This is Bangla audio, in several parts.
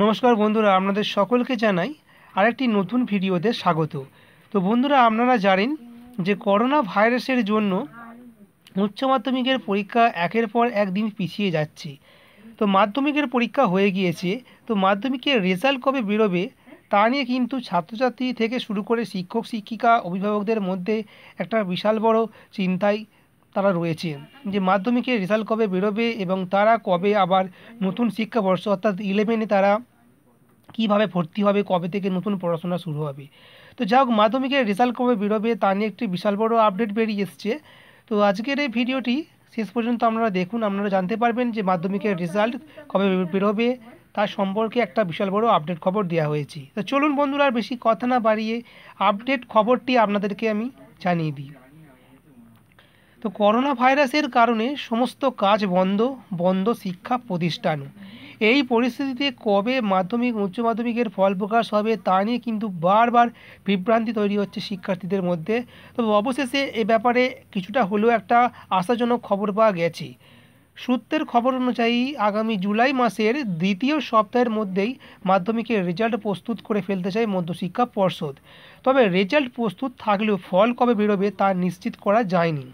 নমস্কার বন্ধুরা আপনাদের সকলকে জানাই আরেকটি নতুন ভিডিওতে স্বাগত তো বন্ধুরা আপনারা জানেন যে করোনা ভাইরাসের জন্য উচ্চ মাধ্যমিকের পরীক্ষা একের পর একদিন পিছিয়ে যাচ্ছে তো মাধ্যমিকের পরীক্ষা হয়ে গিয়েছে তো মাধ্যমিকের রেজাল্ট কবে বেরোবে তা নিয়ে কিন্তু ছাত্রছাত্রী থেকে শুরু করে শিক্ষক শিক্ষিকা অভিভাবকদের মধ্যে একটা বিশাল বড় চিন্তায় তারা রয়েছে যে মাধ্যমিকের রেজাল্ট কবে বেরোবে এবং তারা কবে আবার নতুন শিক্ষাবর্ষ অর্থাৎ ইলেভেনে তারা কিভাবে ভর্তি হবে কবে থেকে নতুন পড়াশোনা শুরু হবে তো যাই হোক মাধ্যমিকের রেজাল্ট কবে বেরোবে তা নিয়ে একটি বিশাল বড় আপডেট বেরিয়ে এসছে তো আজকের এই ভিডিওটি শেষ পর্যন্ত আপনারা দেখুন আপনারা জানতে পারবেন যে মাধ্যমিকের রেজাল্ট কবে বেরোবে তার সম্পর্কে একটা বিশাল বড় আপডেট খবর দেওয়া হয়েছে তো চলুন বন্ধুরা বেশি কথা না বাড়িয়ে আপডেট খবরটি আপনাদেরকে আমি জানিয়ে দিই তো করোনা ভাইরাসের কারণে সমস্ত কাজ বন্ধ বন্ধ শিক্ষা প্রতিষ্ঠান এই পরিস্থিতিতে কবে মাধ্যমিক উচ্চ মাধ্যমিকের ফল প্রকাশ হবে তা নিয়ে কিন্তু বারবার বিভ্রান্তি তৈরি হচ্ছে শিক্ষার্থীদের মধ্যে তবে অবশেষে এ ব্যাপারে কিছুটা হলেও একটা আশাজনক খবর পাওয়া গেছে সূত্রের খবর অনুযায়ী আগামী জুলাই মাসের দ্বিতীয় সপ্তাহের মধ্যেই মাধ্যমিকের রেজাল্ট প্রস্তুত করে ফেলতে চায় মধ্যশিক্ষা পর্ষদ তবে রেজাল্ট প্রস্তুত থাকলেও ফল কবে বেরোবে তা নিশ্চিত করা যায়নি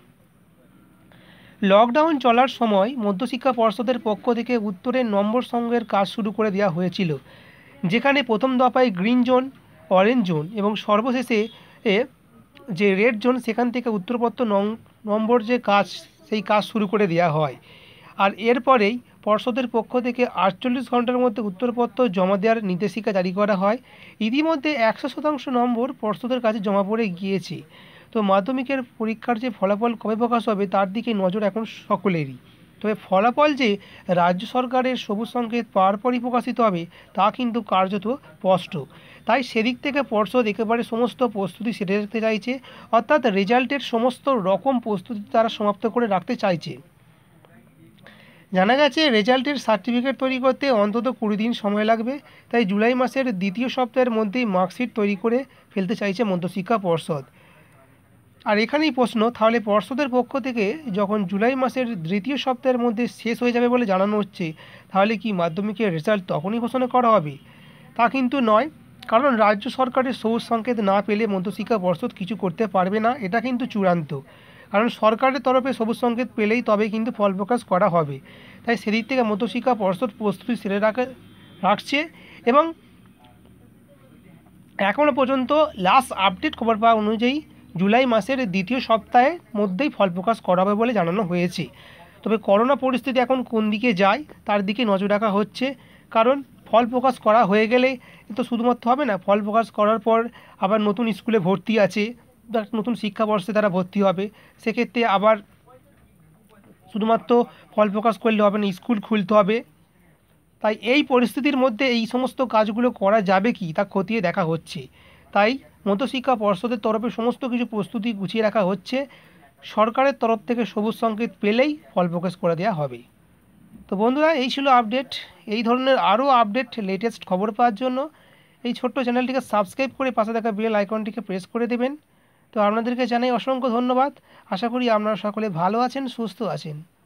লকডাউন চলার সময় মধ্যশিক্ষা পর্ষদের পক্ষ থেকে উত্তরের নম্বর সংগ্রহের কাজ শুরু করে দেওয়া হয়েছিল যেখানে প্রথম দফায় গ্রিন জোন অরেঞ্জ জোন এবং সর্বশেষে যে রেড জোন সেখান থেকে উত্তরপত্র নম্বর যে কাজ সেই কাজ শুরু করে দেওয়া হয় আর এরপরেই পর্ষদের পক্ষ থেকে আটচল্লিশ ঘন্টার মধ্যে উত্তরপত্র জমা দেওয়ার নির্দেশিকা জারি করা হয় ইতিমধ্যে একশো শতাংশ নম্বর পর্ষদের কাছে জমা পড়ে গিয়েছে তো মাধ্যমিকের পরীক্ষার যে ফলাফল কবে প্রকাশ হবে তার দিকে নজর এখন সকলেরই তবে ফলাফল যে রাজ্য সরকারের সবুজ সংকেত পরপরই প্রকাশিত হবে তা কিন্তু কার্যত স্পষ্ট তাই সেদিক থেকে পর্ষদ একেবারে সমস্ত প্রস্তুতি সেরে রাখতে চাইছে অর্থাৎ রেজাল্টের সমস্ত রকম প্রস্তুতি তারা সমাপ্ত করে রাখতে চাইছে জানা গেছে রেজাল্টের সার্টিফিকেট তৈরি করতে অন্তত কুড়ি দিন সময় লাগবে তাই জুলাই মাসের দ্বিতীয় সপ্তাহের মধ্যেই মার্কশিট তৈরি করে ফেলতে চাইছে মধ্যশিক্ষা পর্ষদ আর এখানেই প্রশ্ন তাহলে পর্ষদের পক্ষ থেকে যখন জুলাই মাসের দ্বিতীয় সপ্তাহের মধ্যে শেষ হয়ে যাবে বলে জানানো হচ্ছে তাহলে কি মাধ্যমিকের রেজাল্ট তখনই ঘোষণা করা হবে তা কিন্তু নয় কারণ রাজ্য সরকারের সবুজ সংকেত না পেলে মধ্যশিক্ষা পর্ষদ কিছু করতে পারবে না এটা কিন্তু চূড়ান্ত কারণ সরকারের তরফে সবুজ সংকেত পেলেই তবে কিন্তু ফল প্রকাশ করা হবে তাই সেদিক থেকে মধ্যশিক্ষা পর্ষদ প্রস্তুতি সেরে রাখা রাখছে এবং এখনও পর্যন্ত লাস্ট আপডেট খবর পাওয়া অনুযায়ী জুলাই মাসের দ্বিতীয় সপ্তাহের মধ্যেই ফল প্রকাশ করাবে বলে জানানো হয়েছে তবে করোনা পরিস্থিতি এখন কোন দিকে যায় তার দিকে নজর রাখা হচ্ছে কারণ ফল প্রকাশ করা হয়ে গেলে তো শুধুমাত্র হবে না ফল প্রকাশ করার পর আবার নতুন স্কুলে ভর্তি আছে নতুন শিক্ষাবর্ষে তারা ভর্তি হবে সেক্ষেত্রে আবার শুধুমাত্র ফল প্রকাশ করলে হবে না স্কুল খুলতে হবে তাই এই পরিস্থিতির মধ্যে এই সমস্ত কাজগুলো করা যাবে কি তা খতিয়ে দেখা হচ্ছে তাই মধ্যশিক্ষা পর্ষদের তরফে সমস্ত কিছু প্রস্তুতি গুছিয়ে রাখা হচ্ছে সরকারের তরফ থেকে সবুজ সংকেত পেলেই ফল প্রকাশ করে দেওয়া হবে তো বন্ধুরা এই ছিল আপডেট এই ধরনের আরও আপডেট লেটেস্ট খবর পাওয়ার জন্য এই ছোট্ট চ্যানেলটিকে সাবস্ক্রাইব করে পাশে থাকা বেল আইকনটিকে প্রেস করে দেবেন তো আপনাদেরকে জানাই অসংখ্য ধন্যবাদ আশা করি আপনারা সকলে ভালো আছেন সুস্থ আছেন